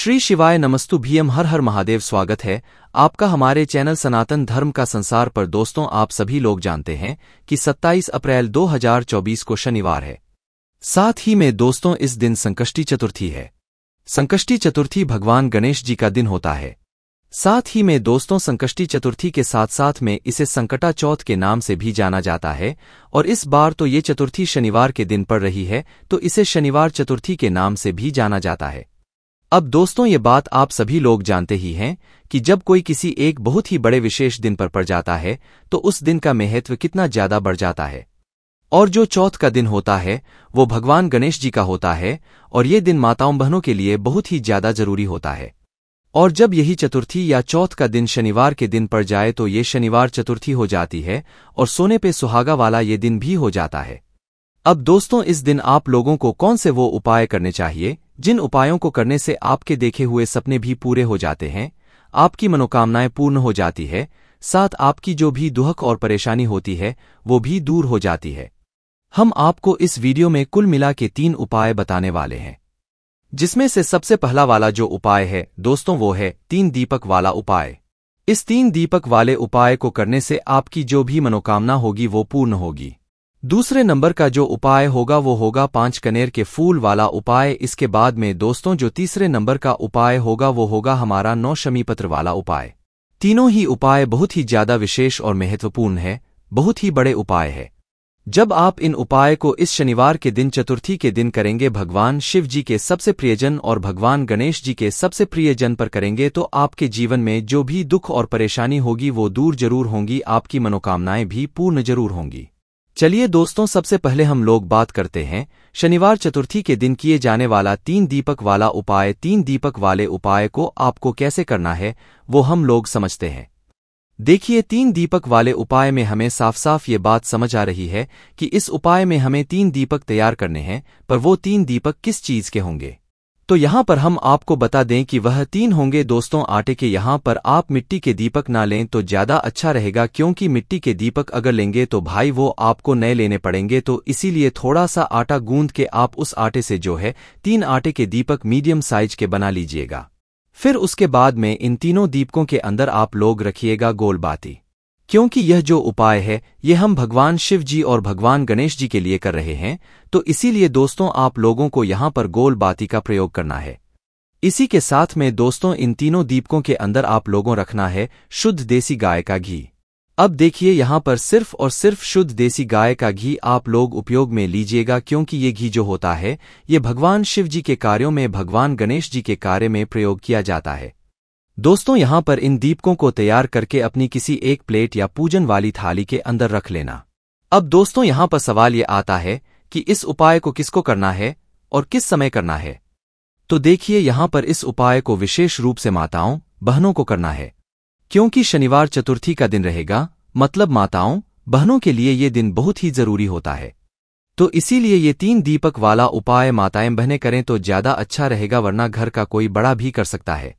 श्री शिवाय नमस्तु भीएम हर हर महादेव स्वागत है आपका हमारे चैनल सनातन धर्म का संसार पर दोस्तों आप सभी लोग जानते हैं कि 27 अप्रैल 2024 को शनिवार है साथ ही में दोस्तों इस दिन संकष्टी चतुर्थी है संकष्टी चतुर्थी भगवान गणेश जी का दिन होता है साथ ही में दोस्तों संकष्टी चतुर्थी के साथ साथ में इसे संकटा चौथ के नाम से भी जाना जाता है और इस बार तो ये चतुर्थी शनिवार के दिन पड़ रही है तो इसे शनिवार चतुर्थी के नाम से भी जाना जाता है अब दोस्तों ये बात आप सभी लोग जानते ही हैं कि जब कोई किसी एक बहुत ही बड़े विशेष दिन पर पड़ जाता है तो उस दिन का महत्व कितना ज्यादा बढ़ जाता है और जो चौथ का दिन होता है वो भगवान गणेश जी का होता है और ये दिन माताओं बहनों के लिए बहुत ही ज्यादा जरूरी होता है और जब यही चतुर्थी या चौथ का दिन शनिवार के दिन पड़ जाए तो ये शनिवार चतुर्थी हो जाती है और सोने पे सुहागा वाला ये दिन भी हो जाता है अब दोस्तों इस दिन आप लोगों को कौन से वो उपाय करने चाहिए जिन उपायों को करने से आपके देखे हुए सपने भी पूरे हो जाते हैं आपकी मनोकामनाएं पूर्ण हो जाती है साथ आपकी जो भी दुहक और परेशानी होती है वो भी दूर हो जाती है हम आपको इस वीडियो में कुल मिला के तीन उपाय बताने वाले हैं जिसमें से सबसे पहला वाला जो उपाय है दोस्तों वो है तीन दीपक वाला उपाय इस तीन दीपक वाले उपाय को करने से आपकी जो भी मनोकामना होगी वो पूर्ण होगी दूसरे नंबर का जो उपाय होगा वो होगा पांच कनेर के फूल वाला उपाय इसके बाद में दोस्तों जो तीसरे नंबर का उपाय होगा वो होगा हमारा नौ शमी पत्र वाला उपाय तीनों ही उपाय बहुत ही ज्यादा विशेष और महत्वपूर्ण है बहुत ही बड़े उपाय है जब आप इन उपाय को इस शनिवार के दिन चतुर्थी के दिन करेंगे भगवान शिव जी के सबसे प्रियजन और भगवान गणेश जी के सबसे प्रियजन पर करेंगे तो आपके जीवन में जो भी दुख और परेशानी होगी वो दूर जरूर होंगी आपकी मनोकामनाएं भी पूर्ण जरूर होंगी चलिए दोस्तों सबसे पहले हम लोग बात करते हैं शनिवार चतुर्थी के दिन किए जाने वाला तीन दीपक वाला उपाय तीन दीपक वाले उपाय को आपको कैसे करना है वो हम लोग समझते हैं देखिए तीन दीपक वाले उपाय में हमें साफ साफ ये बात समझ आ रही है कि इस उपाय में हमें तीन दीपक तैयार करने हैं पर वो तीन दीपक किस चीज़ के होंगे तो यहाँ पर हम आपको बता दें कि वह तीन होंगे दोस्तों आटे के यहाँ पर आप मिट्टी के दीपक ना लें तो ज्यादा अच्छा रहेगा क्योंकि मिट्टी के दीपक अगर लेंगे तो भाई वो आपको नए लेने पड़ेंगे तो इसीलिए थोड़ा सा आटा गूंद के आप उस आटे से जो है तीन आटे के दीपक मीडियम साइज के बना लीजिएगा फिर उसके बाद में इन तीनों दीपकों के अंदर आप लोग रखिएगा गोलबाती क्योंकि यह जो उपाय है ये हम भगवान शिव जी और भगवान गणेश जी के लिए कर रहे हैं तो इसीलिए दोस्तों आप लोगों को यहाँ पर गोल बाती का प्रयोग करना है इसी के साथ में दोस्तों इन तीनों दीपकों के अंदर आप लोगों रखना है शुद्ध देसी गाय का घी अब देखिए यहाँ पर सिर्फ और सिर्फ शुद्ध देसी गाय का घी आप लोग उपयोग में लीजिएगा क्योंकि ये घी जो होता है ये भगवान शिव जी के कार्यों में भगवान गणेश जी के कार्य में प्रयोग किया जाता है दोस्तों यहाँ पर इन दीपकों को तैयार करके अपनी किसी एक प्लेट या पूजन वाली थाली के अंदर रख लेना अब दोस्तों यहाँ पर सवाल ये आता है कि इस उपाय को किसको करना है और किस समय करना है तो देखिए यहाँ पर इस उपाय को विशेष रूप से माताओं बहनों को करना है क्योंकि शनिवार चतुर्थी का दिन रहेगा मतलब माताओं बहनों के लिए ये दिन बहुत ही जरूरी होता है तो इसीलिए ये तीन दीपक वाला उपाय माताएं बहने करें तो ज्यादा अच्छा रहेगा वरना घर का कोई बड़ा भी कर सकता है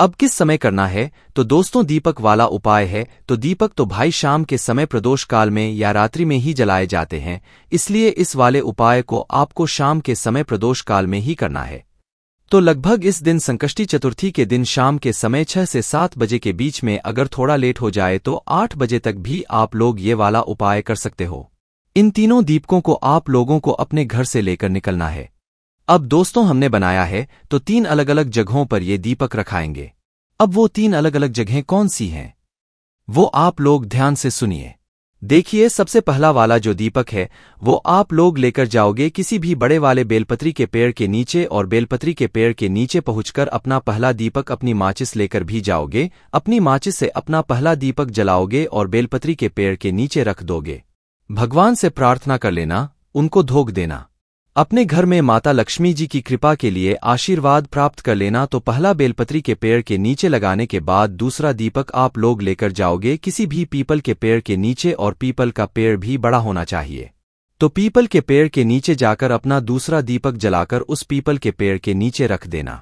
अब किस समय करना है तो दोस्तों दीपक वाला उपाय है तो दीपक तो भाई शाम के समय प्रदोष काल में या रात्रि में ही जलाए जाते हैं इसलिए इस वाले उपाय को आपको शाम के समय प्रदोष काल में ही करना है तो लगभग इस दिन संकष्टि चतुर्थी के दिन शाम के समय छह से सात बजे के बीच में अगर थोड़ा लेट हो जाए तो आठ बजे तक भी आप लोग ये वाला उपाय कर सकते हो इन तीनों दीपकों को आप लोगों को अपने घर से लेकर निकलना है अब दोस्तों हमने बनाया है तो तीन अलग अलग जगहों पर ये दीपक रखाएंगे अब वो तीन अलग अलग जगहें कौन सी हैं वो आप लोग ध्यान से सुनिए देखिए सबसे पहला वाला जो दीपक है वो आप लोग लेकर जाओगे किसी भी बड़े वाले बेलपत्री के पेड़ के नीचे और बेलपत्री के पेड़ के नीचे पहुंचकर अपना पहला दीपक अपनी माचिस लेकर भी जाओगे अपनी माचिस से अपना पहला दीपक जलाओगे और बेलपत्री के पेड़ के नीचे रख दोगे भगवान से प्रार्थना कर लेना उनको धोख देना अपने घर में माता लक्ष्मी जी की कृपा के लिए आशीर्वाद प्राप्त कर लेना तो पहला बेलपत्री के पेड़ के नीचे लगाने के बाद दूसरा दीपक आप लोग लेकर जाओगे किसी भी पीपल के पेड़ के नीचे और पीपल का पेड़ भी बड़ा होना चाहिए तो पीपल के पेड़ के नीचे जाकर अपना दूसरा दीपक जलाकर उस पीपल के पेड़ के नीचे रख देना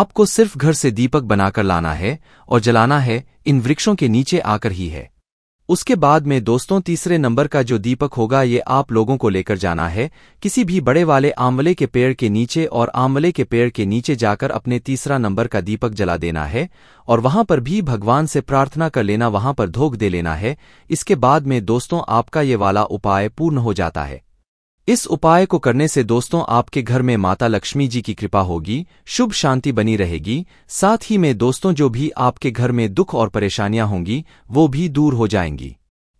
आपको सिर्फ घर से दीपक बनाकर लाना है और जलाना है इन वृक्षों के नीचे आकर ही है उसके बाद में दोस्तों तीसरे नंबर का जो दीपक होगा ये आप लोगों को लेकर जाना है किसी भी बड़े वाले आंवले के पेड़ के नीचे और आंवले के पेड़ के नीचे जाकर अपने तीसरा नंबर का दीपक जला देना है और वहां पर भी भगवान से प्रार्थना कर लेना वहां पर धोख दे लेना है इसके बाद में दोस्तों आपका ये वाला उपाय पूर्ण हो जाता है इस उपाय को करने से दोस्तों आपके घर में माता लक्ष्मी जी की कृपा होगी शुभ शांति बनी रहेगी साथ ही में दोस्तों जो भी आपके घर में दुख और परेशानियां होंगी वो भी दूर हो जाएंगी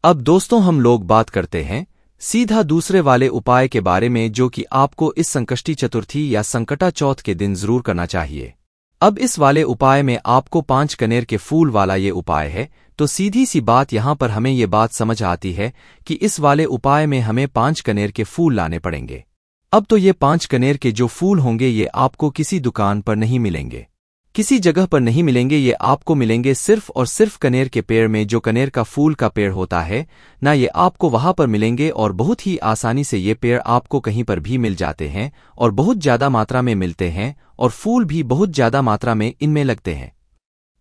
अब दोस्तों हम लोग बात करते हैं सीधा दूसरे वाले उपाय के बारे में जो कि आपको इस संकष्टी चतुर्थी या संकटा चौथ के दिन जरूर करना चाहिए अब इस वाले उपाय में आपको पांच कनेर के फूल वाला ये उपाय है तो सीधी सी बात यहाँ पर हमें ये बात समझ आती है कि इस वाले उपाय में हमें पांच कनेर के फूल लाने पड़ेंगे अब तो ये पांच कनेर के जो फूल होंगे ये आपको किसी दुकान पर नहीं मिलेंगे किसी जगह पर नहीं मिलेंगे ये आपको मिलेंगे सिर्फ और सिर्फ कनेर के पेड़ में जो कनेर का फूल का पेड़ होता है ना ये आपको वहां पर मिलेंगे और बहुत ही आसानी से ये पेड़ आपको कहीं पर भी मिल जाते हैं और बहुत ज्यादा मात्रा में मिलते हैं और फूल भी बहुत ज्यादा मात्रा में इनमें लगते हैं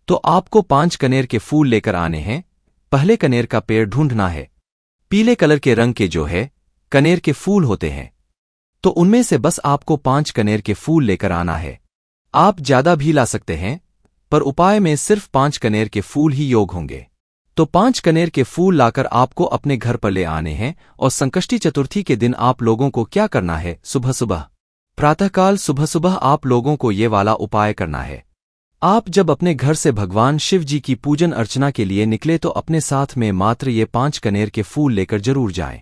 तो आपको पांच कनेर के फूल लेकर आने हैं पहले कनेर का पेड़ ढूंढना है पीले कलर के रंग के जो है कनेर के फूल होते हैं तो उनमें से बस आपको पांच कनेर के फूल लेकर आना है आप ज्यादा भी ला सकते हैं पर उपाय में सिर्फ पांच कनेर के फूल ही योग होंगे तो पांच कनेर के फूल लाकर आपको अपने घर पर ले आने हैं और संकष्टी चतुर्थी के दिन आप लोगों को क्या करना है सुबह सुबह प्रातःकाल सुबह सुबह आप लोगों को ये वाला उपाय करना है आप जब अपने घर से भगवान शिव जी की पूजन अर्चना के लिए निकले तो अपने साथ में मात्र ये पांच कनेर के फूल लेकर जरूर जाएं।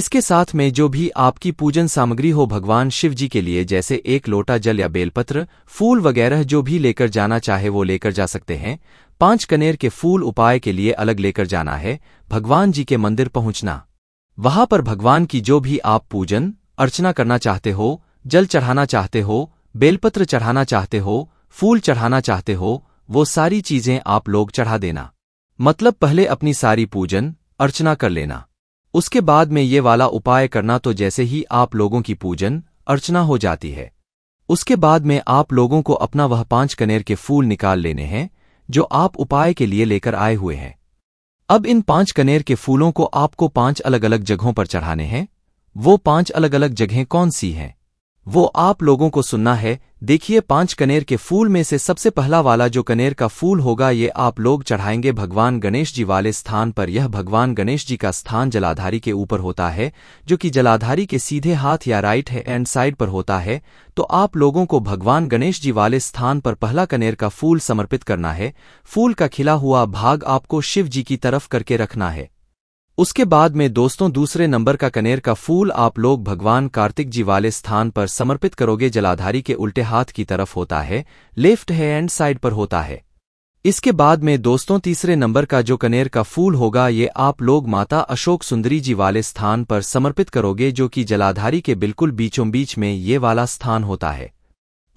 इसके साथ में जो भी आपकी पूजन सामग्री हो भगवान शिव जी के लिए जैसे एक लोटा जल या बेलपत्र फूल वगैरह जो भी लेकर जाना चाहे वो लेकर जा सकते हैं पांच कनेर के फूल उपाय के लिए अलग लेकर जाना है भगवान जी के मंदिर पहुंचना वहां पर भगवान की जो भी आप पूजन अर्चना करना चाहते हो जल चढ़ाना चाहते हो बेलपत्र चढ़ाना चाहते हो फूल चढ़ाना चाहते हो वो सारी चीजें आप लोग चढ़ा देना मतलब पहले अपनी सारी पूजन अर्चना कर लेना उसके बाद में ये वाला उपाय करना तो जैसे ही आप लोगों की पूजन अर्चना हो जाती है उसके बाद में आप लोगों को अपना वह पांच कनेर के फूल निकाल लेने हैं जो आप उपाय के लिए लेकर आए हुए हैं अब इन पांच कनेर के फूलों को आपको पांच अलग अलग जगहों पर चढ़ाने हैं वो पांच अलग अलग जगहें कौन सी हैं वो आप लोगों को सुनना है देखिए पांच कनेर के फूल में से सबसे पहला वाला जो कनेर का फूल होगा ये आप लोग चढ़ाएंगे भगवान गणेश जी वाले स्थान पर यह भगवान गणेश जी का स्थान जलाधारी के ऊपर होता है जो कि जलाधारी के सीधे हाथ या राइट है एंड साइड पर होता है तो आप लोगों को भगवान गणेश जी वाले स्थान पर पहला कनेर का फूल समर्पित करना है फूल का खिला हुआ भाग आपको शिव जी की तरफ करके रखना है उसके बाद में दोस्तों दूसरे नंबर का कनेर का फूल आप लोग भगवान कार्तिक जी वाले स्थान पर समर्पित करोगे जलाधारी के उल्टे हाथ की तरफ होता है लेफ्ट हैंड साइड पर होता है इसके बाद में दोस्तों तीसरे नंबर का जो कनेर का फूल होगा ये आप लोग माता अशोक सुंदरी जी वाले स्थान पर समर्पित करोगे जो कि जलाधारी के बिल्कुल बीचों बीच में ये वाला स्थान होता है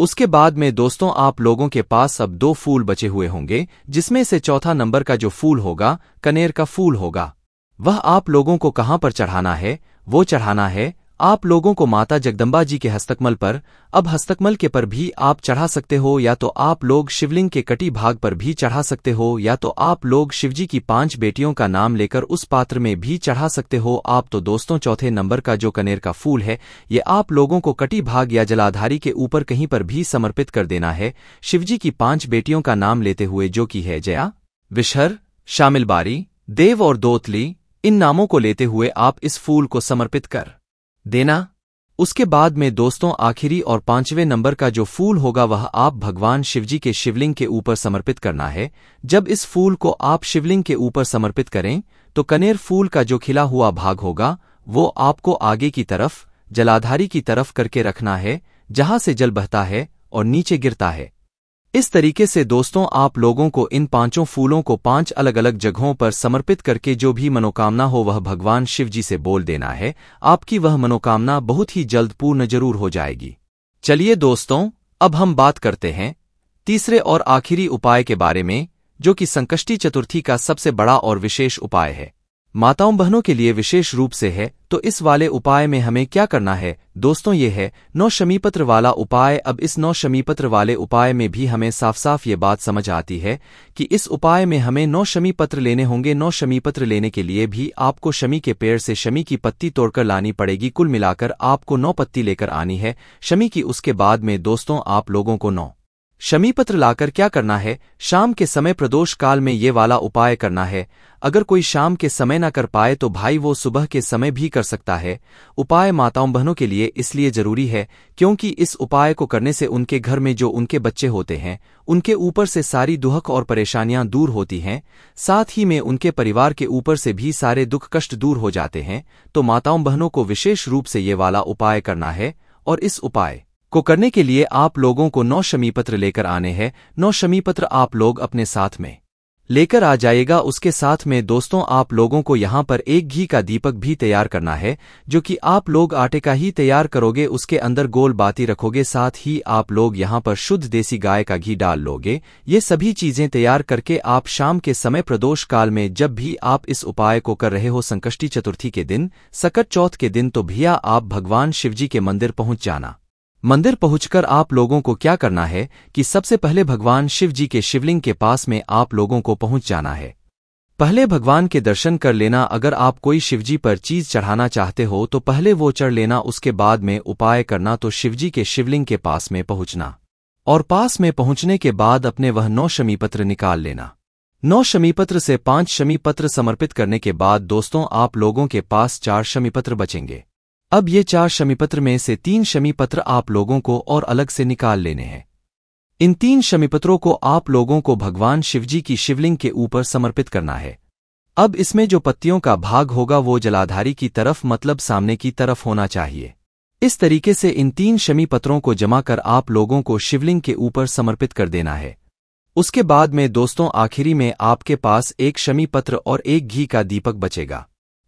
उसके बाद में दोस्तों आप लोगों के पास अब दो फूल बचे हुए होंगे जिसमें से चौथा नंबर का जो फूल होगा कनेर का फूल होगा वह आप लोगों को कहाँ पर चढ़ाना है वो चढ़ाना है आप लोगों को माता जगदम्बा जी के हस्तकमल पर अब हस्तकमल के पर भी आप चढ़ा सकते हो या तो आप लोग शिवलिंग के कटी भाग पर भी चढ़ा सकते हो या तो आप लोग शिवजी की पांच बेटियों का नाम लेकर उस पात्र में भी चढ़ा सकते हो आप तो दोस्तों चौथे नंबर का जो कनेर का फूल है ये आप लोगों को कटी भाग या जलाधारी के ऊपर कहीं पर भी समर्पित कर देना है शिवजी की पांच बेटियों का नाम लेते हुए जो की है जया विशहर शामिल बारी देव और दोतली इन नामों को लेते हुए आप इस फूल को समर्पित कर देना उसके बाद में दोस्तों आखिरी और पांचवें नंबर का जो फूल होगा वह आप भगवान शिवजी के शिवलिंग के ऊपर समर्पित करना है जब इस फूल को आप शिवलिंग के ऊपर समर्पित करें तो कनेर फूल का जो खिला हुआ भाग होगा वो आपको आगे की तरफ जलाधारी की तरफ करके रखना है जहां से जल बहता है और नीचे गिरता है इस तरीके से दोस्तों आप लोगों को इन पांचों फूलों को पांच अलग अलग जगहों पर समर्पित करके जो भी मनोकामना हो वह भगवान शिव जी से बोल देना है आपकी वह मनोकामना बहुत ही जल्द पूर्ण जरूर हो जाएगी चलिए दोस्तों अब हम बात करते हैं तीसरे और आखिरी उपाय के बारे में जो कि संकष्टी चतुर्थी का सबसे बड़ा और विशेष उपाय है माताओं बहनों के लिए विशेष रूप से है तो इस वाले उपाय में हमें क्या करना है दोस्तों ये है नौ शमीपत्र वाला उपाय अब इस नौ शमीपत्र वाले उपाय में भी हमें साफ साफ ये बात समझ आती है कि इस उपाय में हमें नौ शमीपत्र लेने होंगे नौ शमीपत्र लेने के लिए भी आपको शमी के पेड़ से शमी की पत्ती तोड़कर लानी पड़ेगी कुल मिलाकर आपको नौ पत्ती लेकर आनी है शमी की उसके बाद में दोस्तों आप लोगों को नौ शमी पत्र लाकर क्या करना है शाम के समय प्रदोष काल में ये वाला उपाय करना है अगर कोई शाम के समय न कर पाए तो भाई वो सुबह के समय भी कर सकता है उपाय माताओं बहनों के लिए इसलिए जरूरी है क्योंकि इस उपाय को करने से उनके घर में जो उनके बच्चे होते हैं उनके ऊपर से सारी दुहक और परेशानियां दूर होती हैं साथ ही में उनके परिवार के ऊपर से भी सारे दुख कष्ट दूर हो जाते हैं तो माताओं बहनों को विशेष रूप से ये वाला उपाय करना है और इस उपाय को करने के लिए आप लोगों को नौ शमीपत्र लेकर आने हैं नौ शमीपत्र आप लोग अपने साथ में लेकर आ जाएगा उसके साथ में दोस्तों आप लोगों को यहाँ पर एक घी का दीपक भी तैयार करना है जो कि आप लोग आटे का ही तैयार करोगे उसके अंदर गोल बाती रखोगे साथ ही आप लोग यहाँ पर शुद्ध देसी गाय का घी डाल लोगे ये सभी चीजें तैयार करके आप शाम के समय प्रदोष काल में जब भी आप इस उपाय को कर रहे हो संकष्टी चतुर्थी के दिन सकट चौथ के दिन तो भैया आप भगवान शिवजी के मंदिर पहुँच जाना मंदिर पहुंचकर आप लोगों को क्या करना है कि सबसे पहले भगवान शिव जी के शिवलिंग के पास में आप लोगों को पहुंच जाना है पहले भगवान के दर्शन कर लेना अगर आप कोई शिवजी पर चीज चढ़ाना चाहते हो तो पहले वो चढ़ लेना उसके बाद में उपाय करना तो शिवजी के शिवलिंग के पास में पहुंचना और पास में पहुंचने के बाद अपने वह नौ शमीपत्र निकाल लेना नौ शमीपत्र से पांच शमीपत्र समर्पित करने के बाद दोस्तों आप लोगों के पास चार शमीपत्र बचेंगे अब ये चार शमीपत्र में से तीन शमीपत्र आप लोगों को और अलग से निकाल लेने हैं इन तीन शमीपत्रों को आप लोगों को भगवान शिवजी की शिवलिंग के ऊपर समर्पित करना है अब इसमें जो पत्तियों का भाग होगा वो जलाधारी की तरफ मतलब सामने की तरफ होना चाहिए इस तरीके से इन तीन शमी पत्रों को जमा कर आप लोगों को शिवलिंग के ऊपर समर्पित कर देना है उसके बाद में दोस्तों आखिरी में आपके पास एक शमी पत्र और एक घी का दीपक बचेगा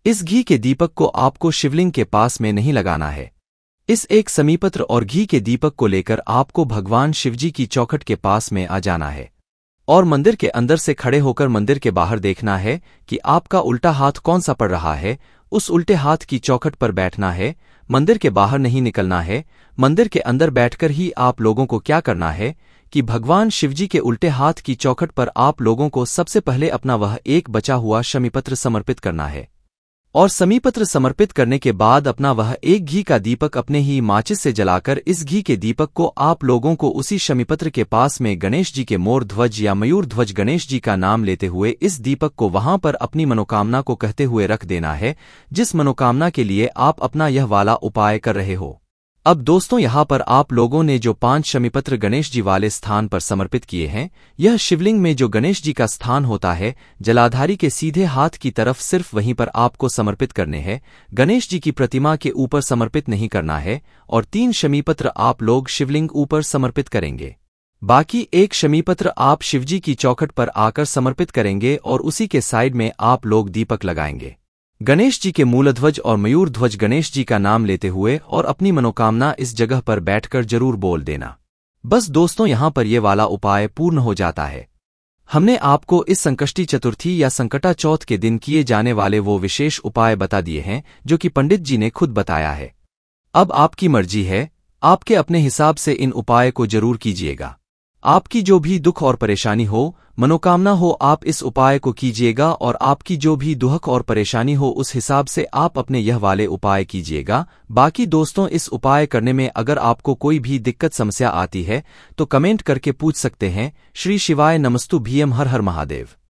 इस घी के दीपक को आपको शिवलिंग के पास में नहीं लगाना है इस एक समीपत्र और घी के दीपक को लेकर आपको भगवान शिवजी की चौखट के पास में आ जाना है और मंदिर के अंदर से खड़े होकर मंदिर के बाहर देखना है कि आपका उल्टा हाथ कौन सा पड़ रहा है उस उल्टे हाथ की चौखट पर बैठना है मंदिर के बाहर नहीं निकलना है मंदिर के अंदर बैठकर ही आप लोगों को क्या करना है कि भगवान शिवजी के उल्टे हाथ की चौखट पर आप लोगों को सबसे पहले अपना वह एक बचा हुआ शमीपत्र समर्पित करना है और समीपत्र समर्पित करने के बाद अपना वह एक घी का दीपक अपने ही माचिस से जलाकर इस घी के दीपक को आप लोगों को उसी शमीपत्र के पास में गणेश जी के मोर ध्वज या मयूर ध्वज गणेश जी का नाम लेते हुए इस दीपक को वहां पर अपनी मनोकामना को कहते हुए रख देना है जिस मनोकामना के लिए आप अपना यह वाला उपाय कर रहे हो अब दोस्तों यहाँ पर आप लोगों ने जो पांच शमीपत्र गणेश जी वाले स्थान पर समर्पित किए हैं यह शिवलिंग में जो गणेश जी का स्थान होता है जलाधारी के सीधे हाथ की तरफ सिर्फ वहीं पर आपको समर्पित करने हैं गणेश जी की प्रतिमा के ऊपर समर्पित नहीं करना है और तीन शमीपत्र आप लोग शिवलिंग ऊपर समर्पित करेंगे बाकी एक शमीपत्र आप शिवजी की चौखट पर आकर समर्पित करेंगे और उसी के साइड में आप लोग दीपक लगाएंगे गणेश जी के मूलध्वज और मयूर ध्वज गणेश जी का नाम लेते हुए और अपनी मनोकामना इस जगह पर बैठकर जरूर बोल देना बस दोस्तों यहां पर ये वाला उपाय पूर्ण हो जाता है हमने आपको इस संकष्टी चतुर्थी या संकटा चौथ के दिन किए जाने वाले वो विशेष उपाय बता दिए हैं जो कि पंडित जी ने खुद बताया है अब आपकी मर्जी है आपके अपने हिसाब से इन उपाय को जरूर कीजिएगा आपकी जो भी दुख और परेशानी हो मनोकामना हो आप इस उपाय को कीजिएगा और आपकी जो भी दुहक और परेशानी हो उस हिसाब से आप अपने यह वाले उपाय कीजिएगा बाकी दोस्तों इस उपाय करने में अगर आपको कोई भी दिक्कत समस्या आती है तो कमेंट करके पूछ सकते हैं श्री शिवाय नमस्तु भीएम हर हर महादेव